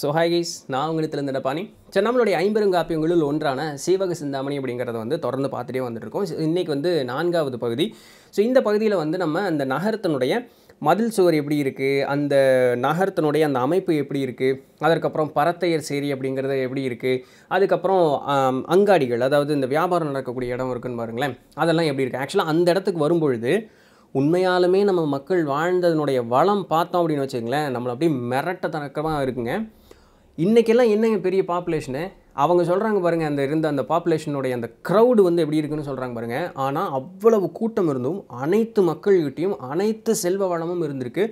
so hi guys நான் உங்களுக்கு திறந்த பாணி சரி நம்மளுடைய ஐம்பெருங்காப்பியங்களில் ஒன்றான சீவக சிந்தாமணி அப்படிங்கிறத வந்து தொடர்ந்து பார்த்துட்டே வந்துட்டுருக்கோம் இன்றைக்கி வந்து நான்காவது பகுதி ஸோ இந்த பகுதியில் வந்து நம்ம அந்த நகரத்தினுடைய மதில் சுவர் எப்படி இருக்குது அந்த நகரத்தினுடைய அந்த அமைப்பு எப்படி இருக்குது அதற்கப்புறம் பரத்தையர் சேரி அப்படிங்கிறது எப்படி இருக்குது அதுக்கப்புறம் அங்காடிகள் அதாவது இந்த வியாபாரம் நடக்கக்கூடிய இடம் இருக்குன்னு பாருங்களேன் அதெல்லாம் எப்படி இருக்குது ஆக்சுவலாக அந்த இடத்துக்கு வரும்பொழுது உண்மையாலுமே நம்ம மக்கள் வாழ்ந்ததுனுடைய வளம் பார்த்தோம் அப்படின்னு வச்சுக்கங்களேன் நம்மளை அப்படியே தனக்கமாக இருக்குங்க இன்றைக்கெல்லாம் என்னங்க பெரிய பாப்புலேஷனு அவங்க சொல்கிறாங்க பாருங்கள் அந்த இருந்த அந்த பாப்புலேஷனுடைய அந்த க்ரௌடு வந்து எப்படி இருக்குன்னு சொல்கிறாங்க பாருங்கள் ஆனால் அவ்வளவு கூட்டம் இருந்தும் அனைத்து மக்கள்கிட்டையும் அனைத்து செல்வ வளமும் இருந்திருக்கு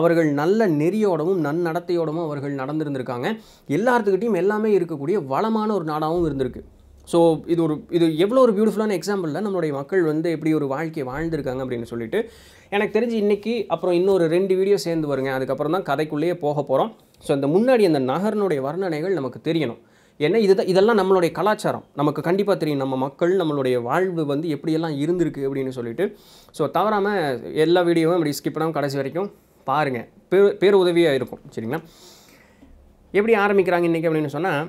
அவர்கள் நல்ல நெறியோடவும் நன்னடத்தையோடவும் அவர்கள் நடந்திருந்திருக்காங்க எல்லாத்துக்கிட்டையும் எல்லாமே இருக்கக்கூடிய வளமான ஒரு நாடாகவும் இருந்திருக்கு ஸோ இது ஒரு இது எவ்வளோ ஒரு பியூட்டிஃபுல்லான எக்ஸாம்பிளில் நம்மளுடைய மக்கள் வந்து எப்படி ஒரு வாழ்க்கையை வாழ்ந்துருக்காங்க அப்படின்னு சொல்லிட்டு எனக்கு தெரிஞ்சு இன்றைக்கி அப்புறம் இன்னொரு ரெண்டு வீடியோ சேர்ந்து வருங்க அதுக்கப்புறம் தான் கதைக்குள்ளேயே போக போகிறோம் ஸோ அந்த முன்னாடி அந்த நகரனுடைய வர்ணனைகள் நமக்கு தெரியணும் ஏன்னா இது இதெல்லாம் நம்மளுடைய கலாச்சாரம் நமக்கு கண்டிப்பாக தெரியும் நம்ம மக்கள் நம்மளுடைய வாழ்வு வந்து எப்படியெல்லாம் இருந்திருக்கு அப்படின்னு சொல்லிட்டு ஸோ தவறாமல் எல்லா வீடியோவும் இப்படி ஸ்கிப் பண்ணாமல் கடைசி வரைக்கும் பாருங்கள் பேர் பேர் உதவியாக இருக்கும் சரிங்களா எப்படி ஆரம்பிக்கிறாங்க இன்றைக்கி அப்படின்னு சொன்னால்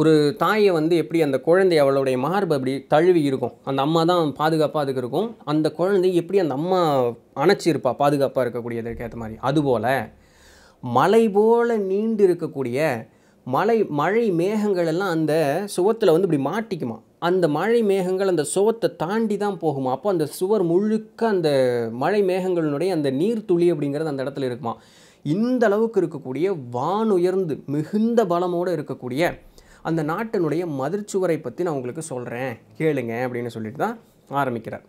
ஒரு தாயை வந்து எப்படி அந்த குழந்தை அவளுடைய மார்பு அப்படி தழுவி இருக்கும் அந்த அம்மா தான் பாதுகாப்பாக அதுக்கு இருக்கும் அந்த குழந்தை எப்படி அந்த அம்மா அணைச்சிருப்பா பாதுகாப்பாக இருக்கக்கூடியதுக்கு ஏற்ற மாதிரி அதுபோல் மலை போல் நீண்டு இருக்கக்கூடிய மலை மழை மேகங்கள் எல்லாம் அந்த சுவத்தில் வந்து இப்படி மாட்டிக்குமா அந்த மழை மேகங்கள் அந்த சுவத்தை தாண்டி தான் போகுமா அப்போ அந்த சுவர் முழுக்க அந்த மழை மேகங்களினுடைய அந்த நீர்த்துளி அப்படிங்கிறது அந்த இடத்துல இருக்குமா இந்த அளவுக்கு இருக்கக்கூடிய வானுயர்ந்து மிகுந்த பலமோடு இருக்கக்கூடிய அந்த நாட்டினுடைய மதிர்ச்சுவரை பற்றி நான் உங்களுக்கு சொல்கிறேன் கேளுங்க அப்படின்னு சொல்லிட்டு தான் ஆரம்பிக்கிறார்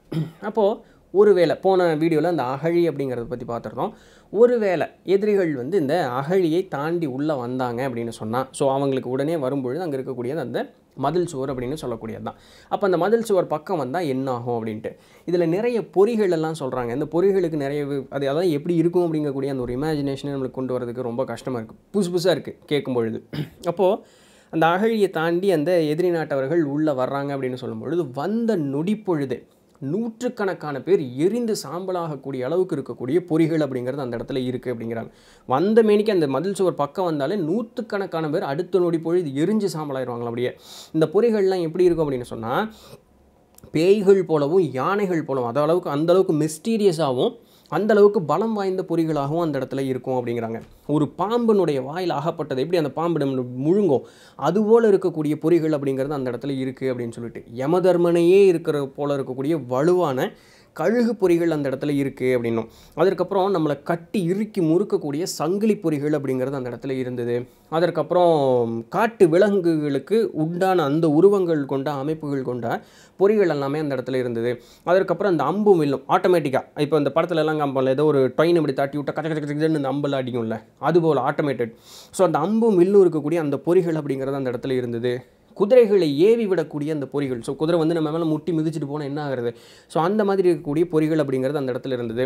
அப்போது ஒருவேளை போன வீடியோவில் அந்த அகழி அப்படிங்கிறத பற்றி பார்த்துருந்தோம் ஒருவேளை எதிரிகள் வந்து இந்த அகழியை தாண்டி உள்ளே வந்தாங்க அப்படின்னு சொன்னால் ஸோ அவங்களுக்கு உடனே வரும்பொழுது அங்கே இருக்கக்கூடியது அந்த மதில் சுவர் அப்படின்னு சொல்லக்கூடியது தான் அப்போ அந்த மதில் சுவர் பக்கம் வந்தால் என்ன ஆகும் அப்படின்ட்டு இதில் நிறைய பொறிகள் எல்லாம் சொல்கிறாங்க இந்த பொறிகளுக்கு நிறைய அது அதாவது எப்படி இருக்கும் அப்படிங்கக்கூடிய அந்த ஒரு இமேஜினேஷனை நம்மளுக்கு கொண்டு வரதுக்கு ரொம்ப கஷ்டமாக இருக்குது புதுசு புதுசாக இருக்குது கேட்கும் பொழுது அப்போது அந்த அகழியை தாண்டி அந்த எதிரி நாட்டவர்கள் உள்ளே வர்றாங்க அப்படின்னு சொல்லும்பொழுது வந்த நொடிப்பொழுது நூற்றுக்கணக்கான பேர் எரிந்து சாம்பலாகக்கூடிய அளவுக்கு இருக்கக்கூடிய பொறிகள் அப்படிங்கிறது அந்த இடத்துல இருக்குது அப்படிங்கிறாங்க வந்த மேனிக்கு அந்த மதில் சுவர் பக்கம் வந்தாலே நூற்றுக்கணக்கான பேர் அடுத்த நொடி பொழுது எரிஞ்சு சாம்பலாயிருவாங்களா அப்படியே இந்த பொறிகள்லாம் எப்படி இருக்கும் அப்படின்னு சொன்னால் பேய்கள் போலவும் யானைகள் போலவும் அதளவுக்கு அந்தளவுக்கு மிஸ்டீரியஸாகவும் அந்த அளவுக்கு பலம் வாய்ந்த பொறிகளாகவும் அந்த இடத்துல இருக்கும் அப்படிங்கிறாங்க ஒரு பாம்பினுடைய வாயில் ஆகப்பட்டது எப்படி அந்த பாம்பு நம்ம முழுங்கும் அதுபோல் இருக்கக்கூடிய பொறிகள் அப்படிங்கிறது அந்த இடத்துல இருக்குது அப்படின்னு சொல்லிட்டு யமதர்மனையே இருக்கிற போல் இருக்கக்கூடிய வலுவான கழுகு பொறிகள் அந்த இடத்துல இருக்குது அப்படின்னும் அதற்கப்புறம் நம்மளை கட்டி இறுக்கி முறுக்கக்கூடிய சங்கிலி பொறிகள் அப்படிங்கிறது அந்த இடத்துல இருந்தது அதற்கப்புறம் காட்டு விலங்குகளுக்கு உண்டான அந்த உருவங்கள் கொண்ட அமைப்புகள் கொண்ட பொறிகள் எல்லாமே அந்த இடத்துல இருந்தது அதற்கப்புறம் அந்த அம்பும் வில்லும் ஆட்டோமேட்டிக்காக இப்போ இந்த படத்துல எல்லாம் கம்பல் ஏதோ ஒரு ட்ரெயின் இப்படி தாட்டி விட்டா கச்ச கச்சக்கன்னு இந்த அம்பில் அடிக்கும்ல அதுபோல் ஆட்டோமேட்டட் ஸோ அந்த அம்பும் வில்லும் இருக்கக்கூடிய அந்த பொறிகள் அப்படிங்கிறது அந்த இடத்துல இருந்தது குதிரைகளை ஏவி விடக்கூடிய அந்த பொறிகள் ஸோ குதிரை வந்து நம்ம மேலே முட்டி மிதிச்சுட்டு போனால் என்ன ஆகிறது ஸோ அந்த மாதிரி இருக்கக்கூடிய பொறிகள் அப்படிங்கிறது அந்த இடத்துல இருந்தது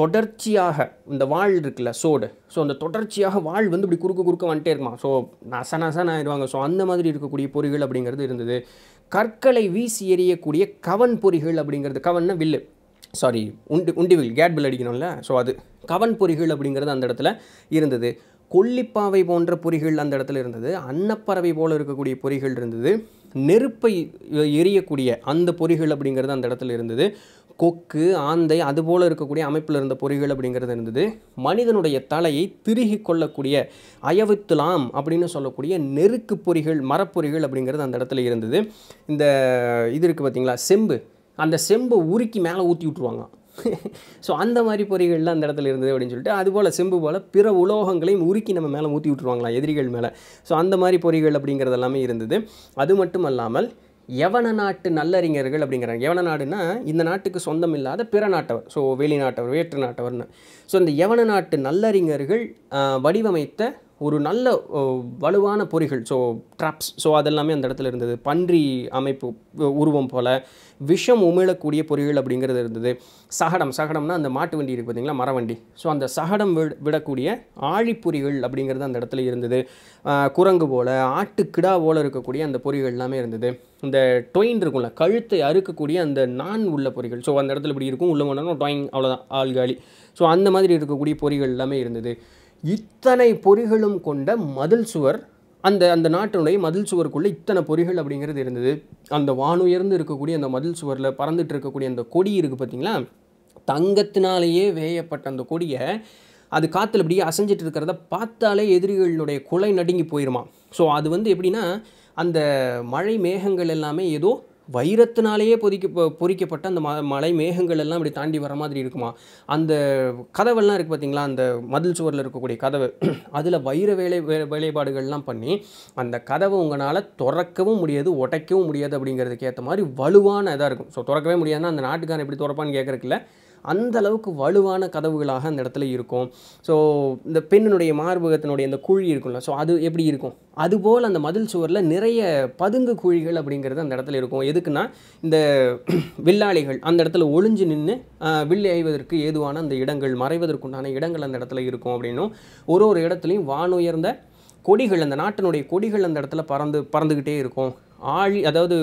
தொடர்ச்சியாக இந்த வாழ் இருக்குல்ல சோடு ஸோ அந்த தொடர்ச்சியாக வாழ் வந்து இப்படி குறுக்க குறுக்க வந்துட்டே இருக்குமா ஸோ நச ஆயிடுவாங்க ஸோ அந்த மாதிரி இருக்கக்கூடிய பொறிகள் அப்படிங்கிறது இருந்தது கற்களை வீசி எறியக்கூடிய கவன் பொறிகள் அப்படிங்கிறது கவன்னா வில்லு சாரி உண்டு உண்டிவில் கேட்பில் அடிக்கணும்ல ஸோ அது கவன் பொறிகள் அப்படிங்கிறது அந்த இடத்துல இருந்தது கொல்லிப்பாவை போன்ற பொறிகள் அந்த இடத்துல இருந்தது அன்னப்பறவை போல் இருக்கக்கூடிய பொறிகள் இருந்தது நெருப்பை எரியக்கூடிய அந்த பொறிகள் அப்படிங்கிறது அந்த இடத்துல இருந்தது கொக்கு ஆந்தை அதுபோல் இருக்கக்கூடிய அமைப்பில் இருந்த பொறிகள் அப்படிங்கிறது இருந்தது மனிதனுடைய தலையை திருகி கொள்ளக்கூடிய அயவுத்துலாம் அப்படின்னு சொல்லக்கூடிய நெருக்கு பொறிகள் மரப்பொறிகள் அப்படிங்கிறது அந்த இடத்துல இருந்தது இந்த இது இருக்குது பார்த்திங்களா செம்பு அந்த செம்பை உருக்கி மேலே ஊற்றி விட்ருவாங்க ஸோ அந்த மாதிரி பொறிகள்லாம் அந்த இடத்துல இருந்தது அப்படின்னு சொல்லிட்டு அதுபோல் செம்பு போல் பிற உலோகங்களையும் உருக்கி நம்ம மேலே ஊற்றி விட்டுருவாங்களாம் எதிரிகள் மேலே ஸோ அந்த மாதிரி பொறிகள் அப்படிங்கிறது எல்லாமே இருந்தது அது மட்டும் அல்லாமல் எவன நாட்டு நல்லறிஞர்கள் அப்படிங்கிறாங்க எவன நாடுனா இந்த நாட்டுக்கு சொந்தம் இல்லாத பிற நாட்டவர் ஸோ வெளிநாட்டவர் வேற்று நாட்டவர்னு ஸோ இந்த எவன நாட்டு நல்லறிஞர்கள் வடிவமைத்த ஒரு நல்ல வலுவான பொறிகள் ஸோ ட்ராப்ஸ் ஸோ அதெல்லாமே அந்த இடத்துல இருந்தது பன்றி அமைப்பு உருவம் போல் விஷம் உமிழக்கூடிய பொறிகள் அப்படிங்கிறது இருந்தது சகடம் சகடம்னா அந்த மாட்டு வண்டி இருக்குது பார்த்தீங்களா மரவண்டி ஸோ அந்த சகடம் விடக்கூடிய ஆழிப்பொறிகள் அப்படிங்கிறது அந்த இடத்துல இருந்தது குரங்கு போல் ஆட்டுக்கிடா போல் இருக்கக்கூடிய அந்த பொறிகள் எல்லாமே இருந்தது இந்த டொயின் இருக்கும்ல கழுத்தை அறுக்கக்கூடிய அந்த நான் உள்ள பொறிகள் ஸோ அந்த இடத்துல இப்படி இருக்கும் உள்ள போனோம்னா டொயின் அவ்வளோதான் ஆள்காலி ஸோ அந்த மாதிரி இருக்கக்கூடிய பொறிகள் எல்லாமே இருந்தது இத்தனை பொறிகளும் கொண்ட மதில் சுவர் அந்த அந்த நாட்டினுடைய மதில் சுவருக்குள்ளே இத்தனை பொறிகள் அப்படிங்கிறது இருந்தது அந்த வானுயர்ந்து இருக்கக்கூடிய அந்த மதில் சுவரில் பறந்துட்டு இருக்கக்கூடிய அந்த கொடி இருக்குது பார்த்திங்களா தங்கத்தினாலேயே வேயப்பட்ட அந்த கொடியை அது காற்றுல இப்படியே அசைஞ்சிட்டு இருக்கிறத பார்த்தாலே எதிரிகளுடைய குலை நடுங்கி போயிருமா ஸோ அது வந்து எப்படின்னா அந்த மழை மேகங்கள் எல்லாமே ஏதோ வைரத்தினாலேயே பொதிக்க பொறிக்கப்பட்ட அந்த ம மலை மேகங்கள் எல்லாம் இப்படி தாண்டி வர மாதிரி இருக்குமா அந்த கதவெல்லாம் இருக்குது பார்த்திங்களா அந்த மதில் சுவரில் இருக்கக்கூடிய கதவு அதில் வைர வேலை வேலைப்பாடுகள்லாம் பண்ணி அந்த கதவை உங்களால் திறக்கவும் முடியாது உடைக்கவும் முடியாது அப்படிங்கிறதுக்கு ஏற்ற மாதிரி வலுவான இதாக இருக்கும் ஸோ திறக்கவே முடியாதுன்னா அந்த நாட்டுக்காரன் எப்படி திறப்பான்னு கேட்குறக்கில்ல அந்த அளவுக்கு வலுவான கதவுகளாக அந்த இடத்துல இருக்கும் ஸோ இந்த பெண்ணினுடைய மார்பகத்தினுடைய அந்த குழி இருக்கும்ல ஸோ அது எப்படி இருக்கும் அதுபோல் அந்த மதில் சுவரில் நிறைய பதுங்கு குழிகள் அப்படிங்கிறது அந்த இடத்துல இருக்கும் எதுக்குன்னா இந்த வில்லாளிகள் அந்த இடத்துல ஒளிஞ்சு நின்று வில்லி ஆய்வதற்கு ஏதுவான அந்த இடங்கள் மறைவதற்குண்டான இடங்கள் அந்த இடத்துல இருக்கும் அப்படின்னும் ஒரு ஒரு இடத்துலையும் வானுயர்ந்த கொடிகள் அந்த நாட்டினுடைய கொடிகள் அந்த இடத்துல பறந்து பறந்துக்கிட்டே இருக்கும் ஆழி அதாவது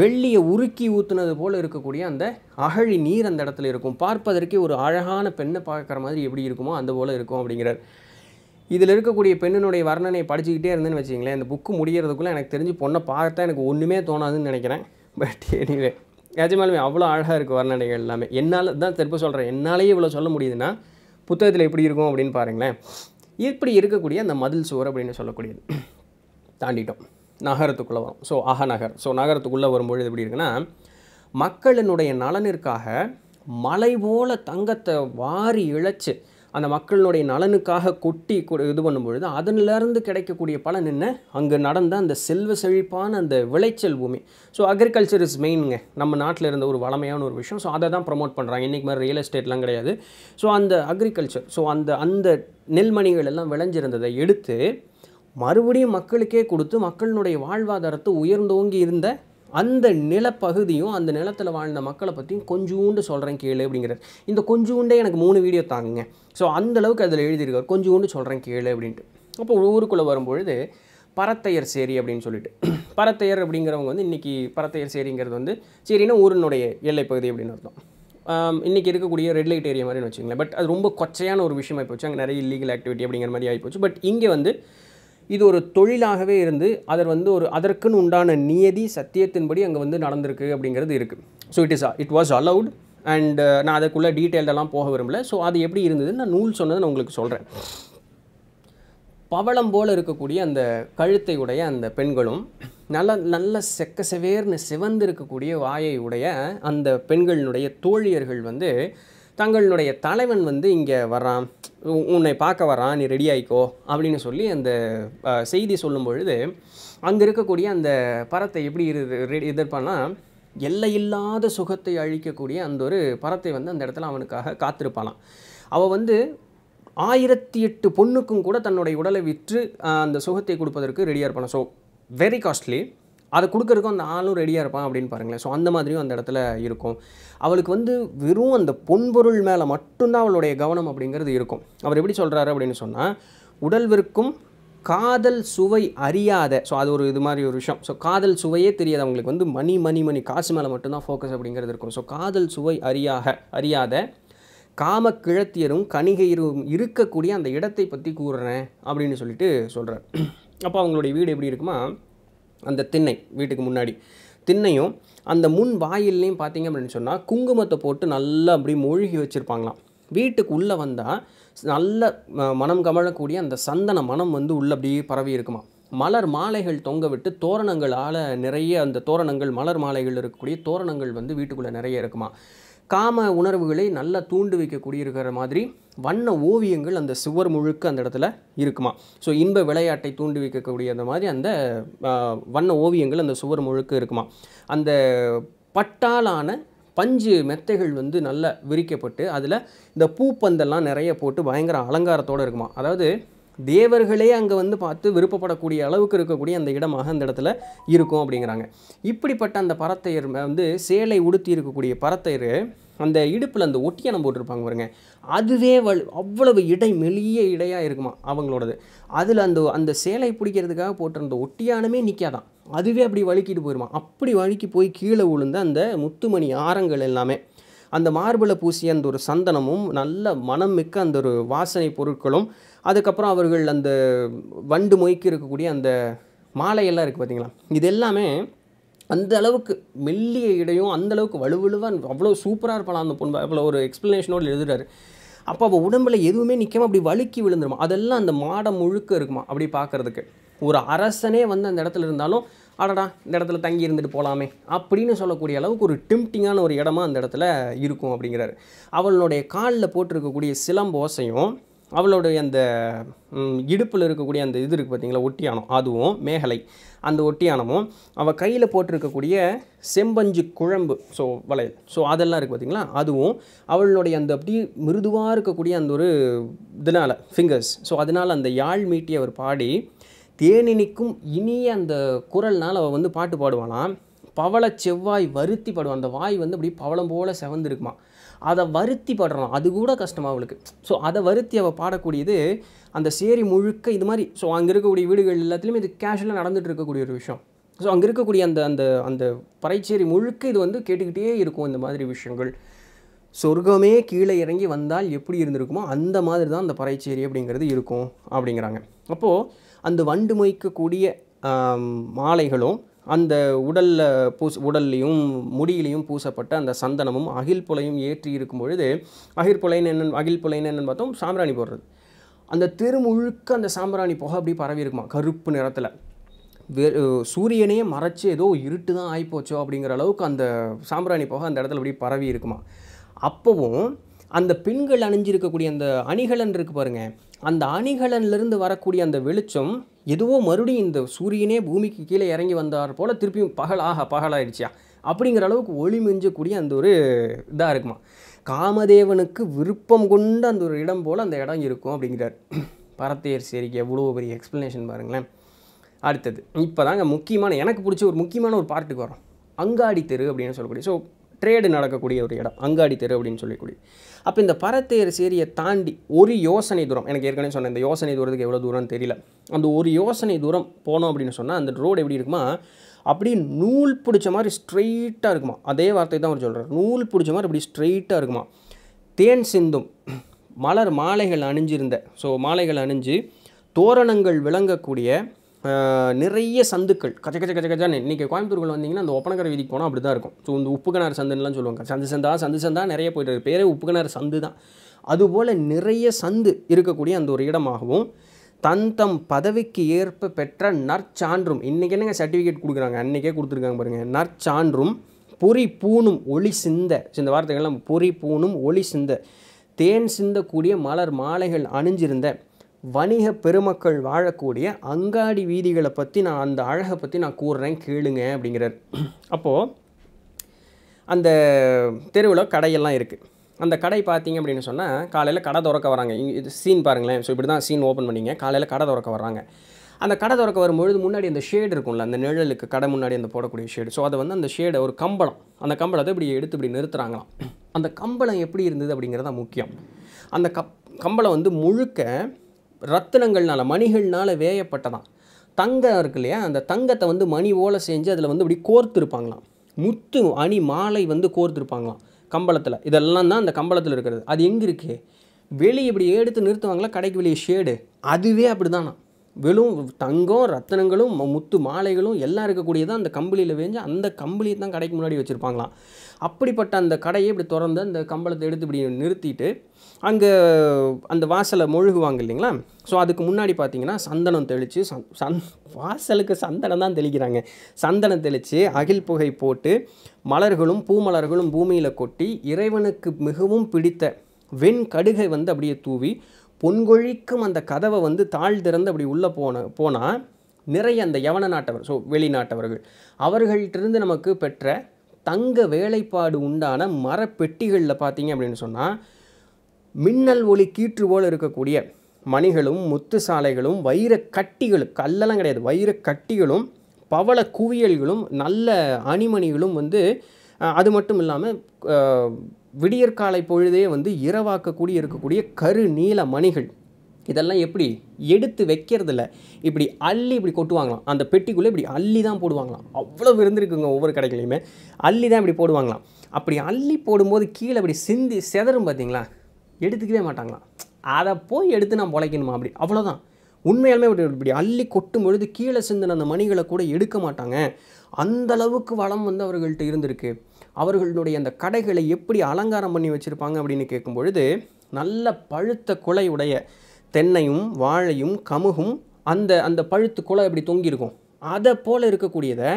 வெள்ளியை உருக்கி ஊற்றுனது போல் இருக்கக்கூடிய அந்த அகழி நீர் அந்த இடத்துல இருக்கும் பார்ப்பதற்கே ஒரு அழகான பெண்ணை பார்க்குற மாதிரி எப்படி இருக்குமோ அந்த போல் இருக்கும் அப்படிங்கிறார் இதில் இருக்கக்கூடிய பெண்ணினுடைய வர்ணனை படிச்சுக்கிட்டே இருந்தேன்னு வச்சிங்களேன் இந்த புக்கு முடிகிறதுக்குள்ளே எனக்கு தெரிஞ்சு பொண்ணை பார்த்தா எனக்கு ஒன்றுமே தோணாதுன்னு நினைக்கிறேன் பட் எனிவே நிஜமாலுமே அவ்வளோ அழகாக இருக்குது வர்ணனைகள் எல்லாமே என்னால் தான் திருப்ப சொல்கிறேன் என்னாலேயே இவ்வளோ சொல்ல முடியுதுன்னா புத்தகத்தில் எப்படி இருக்கும் அப்படின்னு பாருங்களேன் இப்படி இருக்கக்கூடிய அந்த மதில் சுவர் அப்படின்னு சொல்லக்கூடியது தாண்டிட்டோம் நகரத்துக்குள்ளே வரும் ஸோ அகநகர் ஸோ நகரத்துக்குள்ளே வரும்பொழுது எப்படி இருக்குன்னா மக்களினுடைய நலனிற்காக மலை போல தங்கத்தை வாரி இழைச்சி அந்த மக்களினுடைய நலனுக்காக கொட்டி இது பண்ணும்பொழுது அதனிலேருந்து கிடைக்கக்கூடிய பலன் என்ன அங்கே நடந்த அந்த செல்வ செழிப்பான அந்த விளைச்சல் பூமி ஸோ அக்ரிகல்ச்சர் இஸ் மெயினுங்க நம்ம நாட்டில் இருந்த ஒரு வளமையான ஒரு விஷயம் ஸோ அதை தான் ப்ரொமோட் பண்ணுறாங்க இன்றைக்கி மாதிரி ரியல் எஸ்டேட்லாம் கிடையாது ஸோ அந்த அக்ரிகல்ச்சர் ஸோ அந்த அந்த நெல்மணிகள் எல்லாம் விளைஞ்சிருந்ததை எடுத்து மறுபடியும் மக்களுக்கே கொடுத்து மக்களினுடைய வாழ்வாதாரத்தை உயர்ந்தோங்கி இருந்த அந்த நிலப்பகுதியும் அந்த நிலத்தில் வாழ்ந்த மக்களை பற்றியும் கொஞ்சூண்டு சொல்கிறேன் கேளு அப்படிங்கிறார் இந்த கொஞ்சூண்டே எனக்கு மூணு வீடியோ தாங்குங்க ஸோ அந்தளவுக்கு அதில் எழுதியிருக்கார் கொஞ்சூண்டு சொல்கிறேன் கேளு அப்படின்ட்டு அப்போ ஊருக்குள்ளே வரும்பொழுது பரத்தையர் சேரி அப்படின்னு சொல்லிட்டு பரத்தையர் அப்படிங்கிறவங்க வந்து இன்றைக்கி பரத்தையர் சேரிங்கிறது வந்து சரின்னா ஊரினுடைய எல்லைப்பகுதி அப்படின்னு அர்த்தம் இன்றைக்கி இருக்கக்கூடிய ரெட் லைட் ஏரியா மாதிரின்னு வச்சுங்களேன் பட் அது ரொம்ப கொச்சையான ஒரு விஷயமாக போச்சு அங்கே நிறைய இல்லீகல் ஆக்டிவிட்டி அப்படிங்கிற மாதிரி ஆகிப்போச்சு பட் இங்கே வந்து இது ஒரு தொழிலாகவே இருந்து அதர் வந்து ஒரு அதற்குன்னு உண்டான நியதி சத்தியத்தின்படி அங்கே வந்து நடந்திருக்கு அப்படிங்கிறது இருக்குது so it is it was allowed and நான் அதுக்குள்ளே டீட்டெயில்டெல்லாம் போக விரும்பல ஸோ அது எப்படி இருந்ததுன்னு நான் நூல் சொன்னதை நான் உங்களுக்கு சொல்கிறேன் பவளம் போல் இருக்கக்கூடிய அந்த கழுத்தை உடைய அந்த பெண்களும் நல்ல நல்ல செக்க செவேர்னு சிவந்து இருக்கக்கூடிய வாயை உடைய அந்த பெண்களினுடைய தோழியர்கள் வந்து தங்களுடைய தலைவன் வந்து இங்கே வர்றான் உன்னை பார்க்க வரான் நீ ரெடி ஆயிக்கோ அப்படின்னு சொல்லி அந்த செய்தி சொல்லும் பொழுது அங்கே இருக்கக்கூடிய அந்த பறத்தை எப்படி எதிர்ப்பானா எல்லையில்லாத சுகத்தை அழிக்கக்கூடிய அந்த ஒரு பறத்தை வந்து அந்த இடத்துல அவனுக்காக காத்திருப்பானாம் அவள் வந்து ஆயிரத்தி எட்டு பொண்ணுக்கும் கூட தன்னுடைய உடலை விற்று அந்த சுகத்தை கொடுப்பதற்கு ரெடியாக இருப்பான ஸோ வெரி காஸ்ட்லி அதை கொடுக்குறக்கும் அந்த ஆளும் ரெடியாக இருப்பான் அப்படின்னு பாருங்களேன் ஸோ அந்த மாதிரியும் அந்த இடத்துல இருக்கும் அவளுக்கு வந்து வெறும் அந்த பொன்பொருள் மேலே மட்டும்தான் அவளுடைய கவனம் அப்படிங்கிறது இருக்கும் அவர் எப்படி சொல்கிறாரு அப்படின்னு சொன்னால் உடல்விற்கும் காதல் சுவை அறியாத ஸோ அது ஒரு இது மாதிரி ஒரு விஷயம் ஸோ காதல் சுவையே தெரியாது அவங்களுக்கு வந்து மணி மணி மணி காசு மேலே மட்டும்தான் ஃபோக்கஸ் அப்படிங்கிறது இருக்கும் ஸோ காதல் சுவை அறியாக அறியாத காம கிழத்தியரும் கணிகையரும் இருக்கக்கூடிய அந்த இடத்தை பற்றி கூறுறேன் அப்படின்னு சொல்லிட்டு சொல்கிறார் அப்போ அவங்களுடைய வீடு எப்படி இருக்குமா அந்த திண்ணை வீட்டுக்கு முன்னாடி திண்ணையும் அந்த முன் வாயில்லையும் பார்த்திங்க அப்படின்னு சொன்னால் குங்குமத்தை போட்டு நல்லா அப்படி மூழ்கி வச்சுருப்பாங்களாம் வீட்டுக்கு உள்ளே வந்தால் நல்ல மனம் கமழக்கூடிய அந்த சந்தன மனம் வந்து உள்ளே அப்படியே பரவி இருக்குமா மலர் மாலைகள் தொங்க விட்டு தோரணங்களால் நிறைய அந்த தோரணங்கள் மலர் மாலைகள் இருக்கக்கூடிய தோரணங்கள் வந்து வீட்டுக்குள்ளே நிறைய இருக்குமா காம உணர்வுகளை நல்லா தூண்டு வைக்கக்கூடிய இருக்கிற மாதிரி வண்ண ஓவியங்கள் அந்த சுவர் முழுக்க அந்த இடத்துல இருக்குமா ஸோ இன்ப விளையாட்டை தூண்டி வைக்கக்கூடிய அந்த மாதிரி அந்த வண்ண ஓவியங்கள் அந்த சுவர் முழுக்க இருக்குமா அந்த பட்டாலான பஞ்சு மெத்தைகள் வந்து நல்லா விரிக்கப்பட்டு அதில் இந்த பூப்பந்தெல்லாம் நிறைய போட்டு பயங்கர அலங்காரத்தோடு இருக்குமா அதாவது தேவர்களே அங்கே வந்து பார்த்து விருப்பப்படக்கூடிய அளவுக்கு இருக்கக்கூடிய அந்த இடமாக அந்த இடத்துல இருக்கும் அப்படிங்கிறாங்க இப்படிப்பட்ட அந்த பறத்தையர் வந்து சேலை உடுத்தி இருக்கக்கூடிய பறத்தையர் அந்த இடுப்பில் அந்த ஒட்டியானம் போட்டிருப்பாங்க பாருங்க அதுவே வல் அவ்வளவு இடை மெலிய இடையாக இருக்குமா அவங்களோடது அதில் அந்த அந்த சேலை பிடிக்கிறதுக்காக போட்டிருந்த ஒட்டியானமே நிற்காதான் அதுவே அப்படி வழுக்கிட்டு போயிருமா அப்படி வழுக்கி போய் கீழே விழுந்த அந்த முத்துமணி ஆரங்கள் எல்லாமே அந்த மார்பிளை பூசிய அந்த ஒரு சந்தனமும் நல்ல மனம் மிக்க அந்த ஒரு வாசனை பொருட்களும் அதுக்கப்புறம் அவர்கள் அந்த வண்டு மொய்க்கு இருக்கக்கூடிய அந்த மாலையெல்லாம் இருக்குது பார்த்திங்களா இது எல்லாமே அந்த அளவுக்கு மெல்லிய இடையும் அந்த அளவுக்கு வலுவலுவாக அவ்வளோ சூப்பராக இருப்பாளா அந்த பொண்ணு அவ்வளோ ஒரு எக்ஸ்ப்ளனேஷனோடு எழுதுறாரு அப்போ அவள் உடம்புல எதுவுமே நிற்காம அப்படி வழுக்கி விழுந்துருமா அதெல்லாம் அந்த மாடம் முழுக்க இருக்குமா அப்படி பார்க்குறதுக்கு ஒரு அரசனே வந்து அந்த இடத்துல இருந்தாலும் அடடா இந்த இடத்துல தங்கி இருந்துட்டு போகலாமே அப்படின்னு சொல்லக்கூடிய அளவுக்கு ஒரு டிம்டிங்கான ஒரு இடமா அந்த இடத்துல இருக்கும் அப்படிங்கிறாரு அவளுடைய காலில் போட்டிருக்கக்கூடிய சிலம்போசையும் அவளுடைய அந்த இடுப்பில் இருக்கக்கூடிய அந்த இது இருக்குது பார்த்திங்களா ஒட்டியானம் அதுவும் மேகலை அந்த ஒட்டியானமும் அவள் கையில் போட்டிருக்கக்கூடிய செம்பஞ்சு குழம்பு ஸோ வளையல் ஸோ அதெல்லாம் இருக்குது பார்த்திங்களா அதுவும் அவளுடைய அந்த அப்படியே மிருதுவாக இருக்கக்கூடிய அந்த ஒரு இதனால் ஃபிங்கர்ஸ் ஸோ அதனால் அந்த யாழ் மீட்டி அவர் பாடி தேனினிக்கும் இனிய அந்த குரல்னால் அவள் வந்து பாட்டு பாடுவானா பவள செவ்வாய் வருத்தி பாடுவான் அந்த வாய் வந்து அப்படியே பவளம் போல் செவந்துருக்குமா அதை வருத்தி பாடுறான் அது கூட கஷ்டமாக அவளுக்கு ஸோ அதை வருத்தி அவள் பாடக்கூடியது அந்த சேரி முழுக்க இது மாதிரி ஸோ அங்கே இருக்கக்கூடிய வீடுகள் எல்லாத்துலேயுமே இது கேஷுவலாக நடந்துகிட்டு இருக்கக்கூடிய ஒரு விஷயம் ஸோ அங்கே இருக்கக்கூடிய அந்த அந்த அந்த பறைச்சேரி முழுக்க இது வந்து கேட்டுக்கிட்டே இருக்கும் இந்த மாதிரி விஷயங்கள் சொர்க்கமே கீழே இறங்கி வந்தால் எப்படி இருந்திருக்குமோ அந்த மாதிரி தான் அந்த பறைச்சேரி அப்படிங்கிறது இருக்கும் அப்படிங்கிறாங்க அப்போது அந்த வண்டு மொய்க்கக்கூடிய மாலைகளும் அந்த உடலில் பூச உடல்லையும் முடியிலையும் பூசப்பட்ட அந்த சந்தனமும் அகில் புலையும் ஏற்றி இருக்கும் பொழுது அகில் புலைன்னு என்னென்னு அகில் புலைன்னு என்னென்னு பார்த்தோம் சாம்பிராணி போடுறது அந்த தெரு முழுக்க அந்த சாம்பிராணி புகை அப்படி பரவி இருக்குமா கருப்பு நிறத்தில் வெ சூரியனே மறைச்சி ஏதோ இருட்டு தான் ஆகிப்போச்சோ அப்படிங்கிற அளவுக்கு அந்த சாம்பிராணி புகை அந்த இடத்துல அப்படி பரவி இருக்குமா அப்போவும் அந்த பெண்கள் அணிஞ்சிருக்கக்கூடிய அந்த அணிகலன் இருக்குது பாருங்கள் அந்த அணிகலன்லேருந்து வரக்கூடிய அந்த வெளிச்சம் எதுவோ மறுபடியும் இந்த சூரியனே பூமிக்கு கீழே இறங்கி வந்தார் போல் திருப்பியும் பகல் ஆஹா பகலாயிடுச்சியா அப்படிங்கிற அளவுக்கு ஒளி மிஞ்சக்கூடிய அந்த ஒரு இதாக இருக்குமா காமதேவனுக்கு விருப்பம் கொண்ட அந்த ஒரு இடம் போல் அந்த இடம் இருக்கும் அப்படிங்கிறார் பரத்தையர் சரிக்கு எவ்வளோ பெரிய எக்ஸ்ப்ளனேஷன் பாருங்களேன் அடுத்தது இப்போ தாங்க முக்கியமான எனக்கு பிடிச்ச ஒரு முக்கியமான ஒரு பார்ட்டுக்கு வரோம் அங்காடி தெரு அப்படின்னு சொல்லக்கூடிய ஸோ ட்ரேடு நடக்கக்கூடிய ஒரு இடம் அங்காடி தெரு அப்படின்னு சொல்லக்கூடிய அப்போ இந்த பரத்தேர் சேரியை தாண்டி ஒரு யோசனை தூரம் எனக்கு ஏற்கனவே சொன்னேன் இந்த யோசனை தூரத்துக்கு எவ்வளோ தூரம்னு தெரியல அந்த ஒரு யோசனை தூரம் போனோம் அப்படின்னு சொன்னால் அந்த ரோடு எப்படி இருக்குமா அப்படியே நூல் பிடிச்ச மாதிரி ஸ்ட்ரெயிட்டாக இருக்குமா அதே வார்த்தை தான் அவர் சொல்கிறார் நூல் பிடிச்ச மாதிரி இப்படி ஸ்ட்ரெயிட்டாக இருக்குமா தேன் சிந்தும் மலர் மாலைகள் அணிஞ்சிருந்த ஸோ மாலைகள் அணிஞ்சு தோரணங்கள் விளங்கக்கூடிய நிறைய சந்துக்கள் கச்ச கச்ச கச்ச கச்சான்னு இன்றைக்கி கோயம்புத்தூர்கள் வந்தீங்கன்னா அந்த ஒப்பனக்கரை வீதிக்கு போனால் அப்படி தான் இருக்கும் ஸோ இந்த உப்பு சந்துன்னுலாம் சொல்லுவாங்க சந்து சந்தா சந்து சந்தா நிறைய போயிட்டு இருக்கு பேரே உப்பு சந்து தான் அதுபோல் நிறைய சந்து இருக்கக்கூடிய அந்த ஒரு இடமாகவும் தந்தம் பதவிக்கு ஏற்ப பெற்ற நற்சான்றும் இன்றைக்கி என்னங்க சர்டிஃபிகேட் கொடுக்குறாங்க அன்றைக்கே கொடுத்துருக்காங்க பாருங்கள் நற்சான்றும் பொறி பூணும் ஒளி சிந்த சிந்த வார்த்தைகள்லாம் பொறி பூணும் ஒளி சிந்த தேன் சிந்தக்கூடிய மலர் மாலைகள் அணிஞ்சிருந்த வணிக பெருமக்கள் வாழக்கூடிய அங்காடி வீதிகளை பற்றி நான் அந்த அழகை பற்றி நான் கூறுறேன் கேளுங்க அப்படிங்கிறார் அப்போது அந்த தெருவில் கடையெல்லாம் இருக்குது அந்த கடை பார்த்தீங்க அப்படின்னு சொன்னால் காலையில் கடை திறக்க வராங்க இது சீன் பாருங்களேன் ஸோ இப்படி தான் சீன் ஓப்பன் பண்ணிங்க காலையில் கடை திறக்க வராங்க அந்த கடை திறக்க வரும்பொழுது முன்னாடி அந்த ஷேடு இருக்கும்ல அந்த நிழலுக்கு கடை முன்னாடி அந்த போடக்கூடிய ஷேடு ஸோ அதை வந்து அந்த ஷேடை ஒரு கம்பளம் அந்த கம்பளத்தை இப்படி எடுத்து இப்படி நிறுத்துகிறாங்களாம் அந்த கம்பளம் எப்படி இருந்தது அப்படிங்கிறது தான் முக்கியம் அந்த கப் கம்பளம் வந்து முழுக்க ரத்தினங்கள்னால மணிகள்னால் வேயப்பட்டதான் தங்கம் இருக்கு இல்லையா அந்த தங்கத்தை வந்து மணி ஓல செஞ்சு அதில் வந்து இப்படி கோர்த்துருப்பாங்களாம் முத்து அணி மாலை வந்து கோர்த்துருப்பாங்களாம் கம்பளத்தில் இதெல்லாம் தான் அந்த கம்பளத்தில் இருக்கிறது அது எங்கே இருக்குது வெளியே இப்படி எடுத்து நிறுத்துவாங்களா கடைக்கு வெளியே ஷேடு அதுவே அப்படி தானா வெளும் தங்கம் ரத்தனங்களும் முத்து மாலைகளும் எல்லாம் இருக்கக்கூடியதான் அந்த கம்பளியில் வேஞ்சு அந்த கம்பளியை தான் கடைக்கு முன்னாடி வச்சுருப்பாங்களாம் அப்படிப்பட்ட அந்த கடையை இப்படி திறந்து அந்த கம்பளத்தை எடுத்து இப்படி நிறுத்திட்டு அங்கே அந்த வாசலை மொழுகுவாங்க இல்லைங்களா ஸோ அதுக்கு முன்னாடி பார்த்தீங்கன்னா சந்தனம் தெளித்து சந் சந் வாசலுக்கு சந்தனம் தான் தெளிக்கிறாங்க சந்தனம் தெளித்து அகில் புகை போட்டு மலர்களும் பூமலர்களும் பூமியில் கொட்டி இறைவனுக்கு மிகவும் பிடித்த வெண் கடுகை வந்து அப்படியே தூவி பொன்கொழிக்கும் அந்த கதவை வந்து தாழ் திறந்து அப்படி உள்ளே போன போனால் நிறைய அந்த யவன நாட்டவர் ஸோ வெளிநாட்டவர்கள் அவர்கள்ட்டிருந்து நமக்கு பெற்ற தங்க வேலைப்பாடு உண்டான மரப்பெட்டிகளில் பார்த்தீங்க அப்படின்னு சொன்னால் மின்னல் ஒளி கீற்று போல் இருக்கக்கூடிய மணிகளும் முத்து சாலைகளும் வைர கட்டிகளும் கல்லெல்லாம் கிடையாது வைர கட்டிகளும் பவள குவியல்களும் நல்ல அணிமணிகளும் வந்து அது மட்டும் இல்லாமல் விடியற்காலை பொழுதே வந்து இரவாக்கக்கூடிய இருக்கக்கூடிய கரு நீல மணிகள் இதெல்லாம் எப்படி எடுத்து வைக்கிறதில்ல இப்படி அள்ளி இப்படி கொட்டுவாங்களாம் அந்த பெட்டிக்குள்ளே இப்படி அள்ளி தான் போடுவாங்களாம் அவ்வளோ விருந்திருக்குங்க ஒவ்வொரு கடைகளையுமே அள்ளி தான் இப்படி போடுவாங்களாம் அப்படி அள்ளி போடும்போது கீழே இப்படி சிந்தி செதறும் பார்த்தீங்களா எடுத்துக்கவே மாட்டாங்களாம் அதை போய் எடுத்து நான் பொழைக்கணுமா அப்படி அவ்வளோதான் உண்மையாலுமே இப்படி இப்படி அள்ளி கொட்டும் பொழுது கீழே சிந்தின அந்த மணிகளை கூட எடுக்க மாட்டாங்க அந்த அளவுக்கு வளம் வந்து அவர்கள்ட்ட இருந்திருக்கு அவர்களுடைய அந்த கடைகளை எப்படி அலங்காரம் பண்ணி வச்சுருப்பாங்க அப்படின்னு கேட்கும் பொழுது நல்ல பழுத்த குலையுடைய தென்னையும் வாழையும் கமுகும் அந்த அந்த பழுத்து குலை இப்படி தொங்கியிருக்கும் அதை போல் இருக்கக்கூடியதை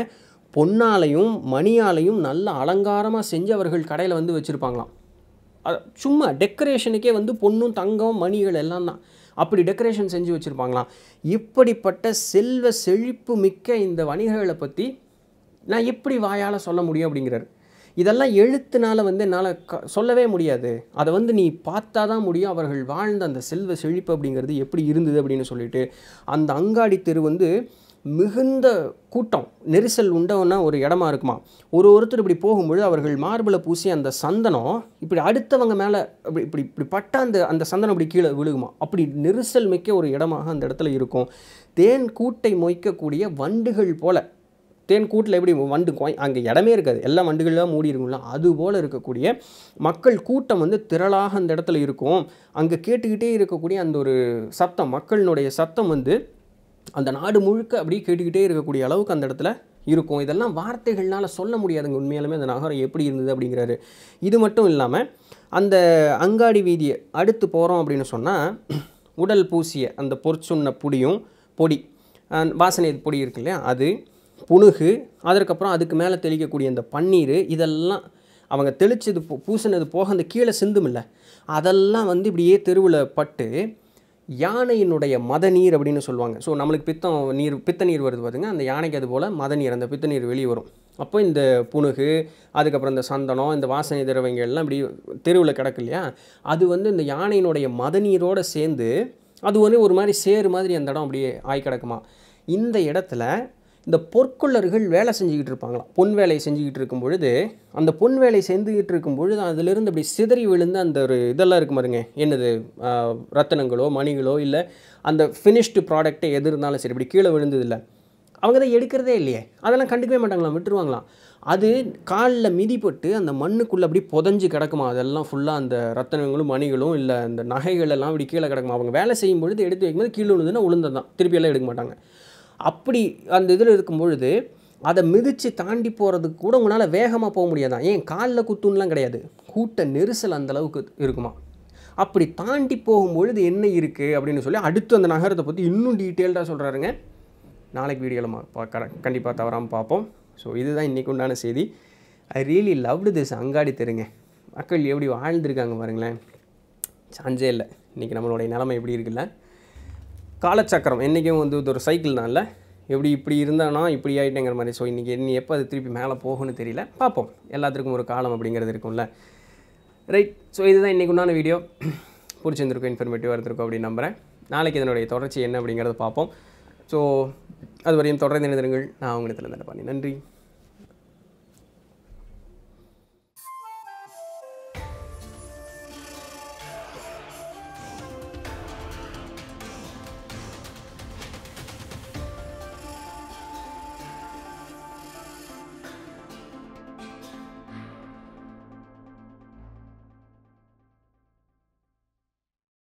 பொன்னாலையும் மணியாலையும் நல்ல அலங்காரமாக செஞ்சு அவர்கள் கடையில் வந்து வச்சுருப்பாங்களாம் சும்மா டெக்கரேஷனுக்கே வந்து பொண்ணும் தங்கம் மணிகள் எல்லாம் தான் அப்படி டெக்கரேஷன் செஞ்சு வச்சுருப்பாங்களாம் இப்படிப்பட்ட செல்வ செழிப்பு மிக்க இந்த வணிகர்களை பற்றி நான் எப்படி வாயால் சொல்ல முடியும் அப்படிங்கிறார் இதெல்லாம் எழுத்துனால் வந்து என்னால் க சொல்லவே முடியாது அதை வந்து நீ பார்த்தா தான் முடியும் அவர்கள் வாழ்ந்த அந்த செல்வ செழிப்பு அப்படிங்கிறது எப்படி இருந்தது அப்படின்னு சொல்லிட்டு அந்த அங்காடி தெரு வந்து மிகுந்த கூட்டம் நெரிசல் உண்டவன ஒரு இடமா இருக்குமா ஒரு ஒருத்தர் இப்படி போகும்பொழுது அவர்கள் மார்பில் பூசி அந்த சந்தனம் இப்படி அடுத்தவங்க மேலே அப்படி இப்படி இப்படி பட்ட அந்த அந்த சந்தனம் இப்படி கீழே விழுகுமா அப்படி நெரிசல் மிக்க ஒரு இடமாக அந்த இடத்துல இருக்கும் தேன் கூட்டை மொய்க்கக்கூடிய வண்டுகள் போல் தேன் கூட்டில் எப்படி வண்டு கோய் அங்கே இடமே இருக்காது எல்லா வண்டுகள்லாம் மூடி இருக்குங்களா அது போல் இருக்கக்கூடிய மக்கள் கூட்டம் வந்து திரளாக அந்த இடத்துல இருக்கும் அங்கே கேட்டுக்கிட்டே இருக்கக்கூடிய அந்த ஒரு சத்தம் மக்களினுடைய சத்தம் வந்து அந்த நாடு முழுக்க அப்படியே கேட்டுக்கிட்டே இருக்கக்கூடிய அளவுக்கு அந்த இடத்துல இருக்கும் இதெல்லாம் வார்த்தைகள்னால் சொல்ல முடியாதுங்க உண்மையாலுமே அந்த நகரம் எப்படி இருந்தது அப்படிங்கிறாரு இது மட்டும் இல்லாமல் அந்த அங்காடி வீதியை அடுத்து போகிறோம் அப்படின்னு சொன்னால் உடல் பூசிய அந்த பொற்சுண்ண பொடியும் பொடி வாசனை பொடி இருக்கு இல்லையா அது புணுகு அதற்கப்புறம் அதுக்கு மேலே தெளிக்கக்கூடிய அந்த பன்னீர் இதெல்லாம் அவங்க தெளித்தது பூசினது போக அந்த கீழே சிந்துமில்ல அதெல்லாம் வந்து இப்படியே தெருவில் பட்டு யானையினுடைய மத நீர் அப்படின்னு சொல்லுவாங்க ஸோ நம்மளுக்கு பித்தம் நீர் பித்த நீர் வருது பார்த்துங்க அந்த யானைக்கு அது போல் மத நீர் அந்த பித்த நீர் வெளியே வரும் அப்போ இந்த புணுகு அதுக்கப்புறம் இந்த சந்தனம் இந்த வாசனை திரவங்கள்லாம் இப்படி தெருவில் கிடக்கு இல்லையா அது வந்து இந்த யானையினுடைய மத நீரோடு சேர்ந்து அது வந்து ஒரு மாதிரி சேறு மாதிரி அந்த இடம் அப்படியே ஆய் கிடக்குமா இந்த இடத்துல இந்த பொற்கொள்ளர்கள் வேலை செஞ்சுக்கிட்டு இருப்பாங்களாம் பொன் வேலை செஞ்சுக்கிட்டு இருக்கும் பொழுது அந்த பொன் வேலை செஞ்சுக்கிட்டு இருக்கும் பொழுது அதிலிருந்து அப்படி சிதறி விழுந்து அந்த ஒரு இதெல்லாம் இருக்கு பாருங்க என்னது ரத்தனங்களோ மணிகளோ இல்லை அந்த ஃபினிஷ்டு ப்ராடக்ட்டே எது இருந்தாலும் சரி இப்படி கீழே விழுந்ததில்லை அவங்க தான் எடுக்கிறதே இல்லையே அதெல்லாம் கண்டுக்கவே மாட்டாங்களாம் விட்டுருவாங்களாம் அது காலில் மிதிப்பட்டு அந்த மண்ணுக்குள்ளே அப்படி புதஞ்சு கிடக்குமா அதெல்லாம் ஃபுல்லாக அந்த ரத்தனங்களும் மணிகளும் இல்லை அந்த நகைகள் எல்லாம் அப்படி கீழே கிடக்குமா அவங்க வேலை செய்யும் பொழுது எடுத்து வைக்கும்போது கீழே விழுந்துன்னா உளுந்ததான் திருப்பியெல்லாம் எடுக்க மாட்டாங்க அப்படி அந்த இதில் இருக்கும் பொழுது அதை மிதித்து தாண்டி போகிறதுக்கு கூட உங்களால் வேகமாக போக முடியாதான் ஏன் காலில் குத்துன்லாம் கிடையாது கூட்ட நெரிசல் அந்தளவுக்கு இருக்குமா அப்படி தாண்டி போகும்பொழுது என்ன இருக்குது அப்படின்னு சொல்லி அடுத்து அந்த நகரத்தை பற்றி இன்னும் டீட்டெயில்டாக சொல்கிறாருங்க நாளைக்கு வீடியோவில் பா கண்டிப்பாக தவறாமல் பார்ப்போம் ஸோ இதுதான் இன்றைக்கு உண்டான செய்தி ஐ ரியலி லவ்டு திஸ் அங்காடி தெருங்க மக்கள் எப்படி வாழ்ந்துருக்காங்க பாருங்களேன் சான்ஸே இல்லை இன்றைக்கி நம்மளுடைய நிலமை எப்படி இருக்குல்ல காலச்சக்கரம் என்றைக்கும் வந்து இது ஒரு சைக்கிள் தான் இல்லை எப்படி இப்படி இருந்தானா இப்படி ஆகிட்டேங்கிற மாதிரி ஸோ இன்றைக்கி இனி எப்போ அது திருப்பி மேலே போகும்னு தெரியல பார்ப்போம் எல்லாத்துக்கும் ஒரு காலம் அப்படிங்கிறது இருக்கும்ல ரைட் ஸோ இதுதான் இன்றைக்கு உண்டான வீடியோ பிடிச்சிருந்துருக்கும் இன்ஃபர்மேட்டிவாக இருந்திருக்கும் அப்படின்னு நம்புகிறேன் நாளைக்கு இதனுடைய தொடர்ச்சி என்ன அப்படிங்கிறத பார்ப்போம் ஸோ அதுவரையும் தொடர்ந்து நினைந்திருங்கள் நான் உங்களுக்கு இருந்தேன் நன்றி